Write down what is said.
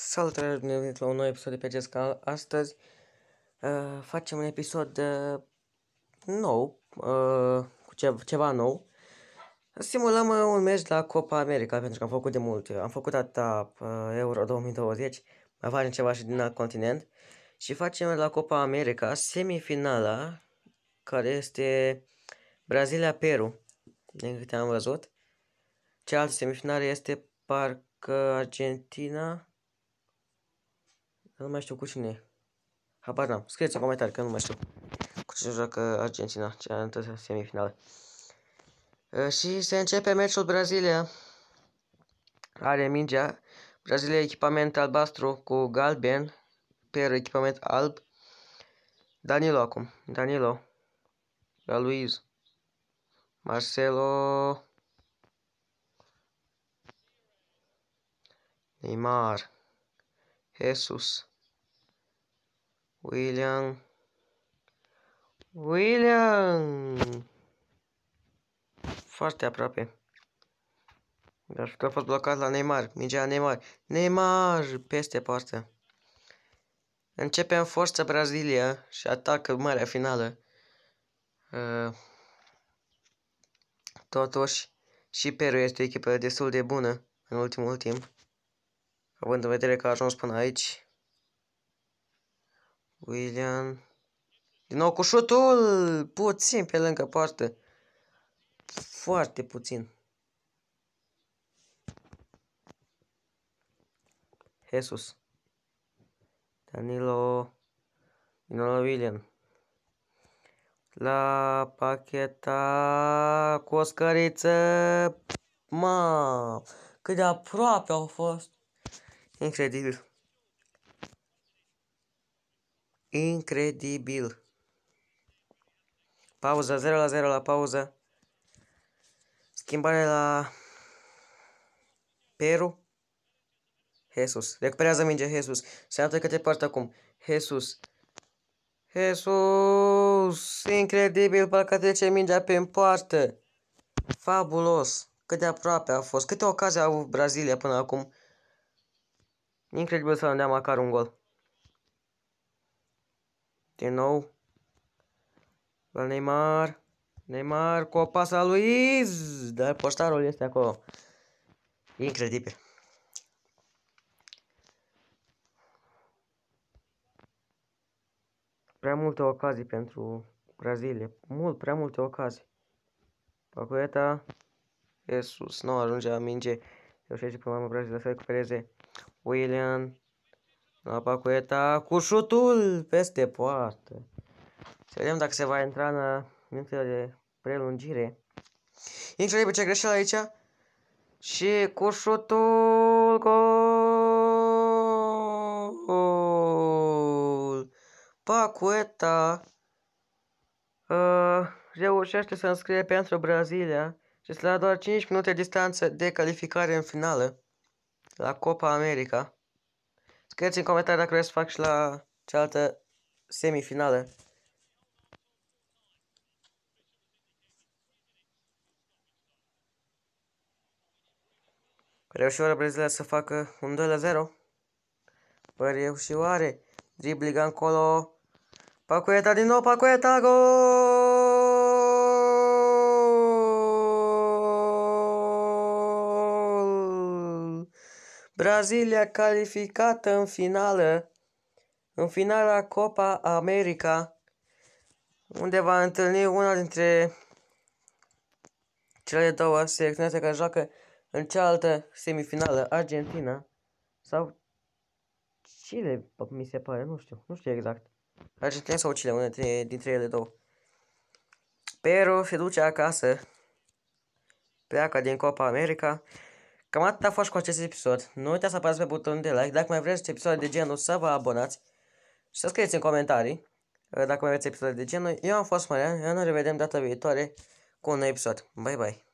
Salutare, bine venit la un nou episod de pe acest canal. Astăzi uh, facem un episod uh, nou, uh, cu ce ceva nou. Simulăm uh, un meci la Copa America, pentru că am făcut de mult. Am făcut atâta uh, Euro 2020, mai facem ceva și din alt continent. Și facem la Copa America semifinala, care este Brazilia-Peru, din câte am văzut. Cealaltă semifinală este parcă Argentina, nu mai știu cu cine. Habar n-am. Scrieți în comentarii că nu mai știu cu ce joacă Argentina, cea întâi semifinală. Uh, și se începe meciul Brazilia. Are mingea. Brazilia echipament albastru cu galben. Per echipament alb. Danilo acum. Danilo. La Luiz. Marcelo. Neymar. Jesus. William. William! Foarte aproape. Dar că a fost blocat la Neymar. Mingea Neymar. Neymar! Peste poartă. Începe în forță Brazilia și atacă marea finală. Uh, totuși, și Peru este o echipă destul de bună în ultimul timp. Având în vedere că a ajuns până aici. William. Din nou cu șutul! Puțin pe lângă poartă. Foarte puțin. Jesus. Danilo. Din nou la William. La pacheta cu o scăriță. Ma, cât de aproape au fost. Incredibil. Incredibil. Pauza 0 la 0 la pauză. Schimbare la Peru. Jesus. Recuperează minge Jesus. Se arată te parte acum. Jesus. Jesus! Incredibil, parcă trece mingea pe poartă. Fabulos! Cât de aproape a fost. Câte ocazii a avut Brazilia până acum? Incredibil să ne-a măcar un gol. Din nou. La Neymar. Neymar cu o pasă lui Iz. Dar poștarul este acolo. Incredibil. Prea multe ocazii pentru Brazilia. Mult, prea multe ocazii. Pacueta. Jesus, nu ajunge la minge. știu până la urmă Brazilia să recupereze William. Apa cu eta cu șutul peste poartă. Să vedem dacă se va intra în uh, minutele de prelungire. Incredibil ce greșeală aici. Și cu șutul gol. Pacueta uh, reușește să înscrie pentru Brazilia și la doar 5 minute distanță de calificare în finală la Copa America. Scrieți în comentarii dacă vreți să fac și la cealaltă semifinală. Reuși oare Brazilia să facă un 2 la 0? Bă, reuși oare? Dribbling încolo. Pacueta din nou, Pacueta, gol! Brazilia calificată în finală, în finala Copa America, unde va întâlni una dintre cele două selecționate care joacă în cealaltă semifinală, Argentina sau Chile, mi se pare, nu știu, nu știu exact. Argentina sau Chile, una dintre, dintre ele două. Peru se duce acasă, pleacă din Copa America, Cam atât a fost cu acest episod. Nu uitați să apăsați pe butonul de like. Dacă mai vreți episoade de genul, să vă abonați. Și să scrieți în comentarii uh, dacă mai aveți episoade de genul. Eu am fost Marian, ne revedem data viitoare cu un nou episod. Bye, bye!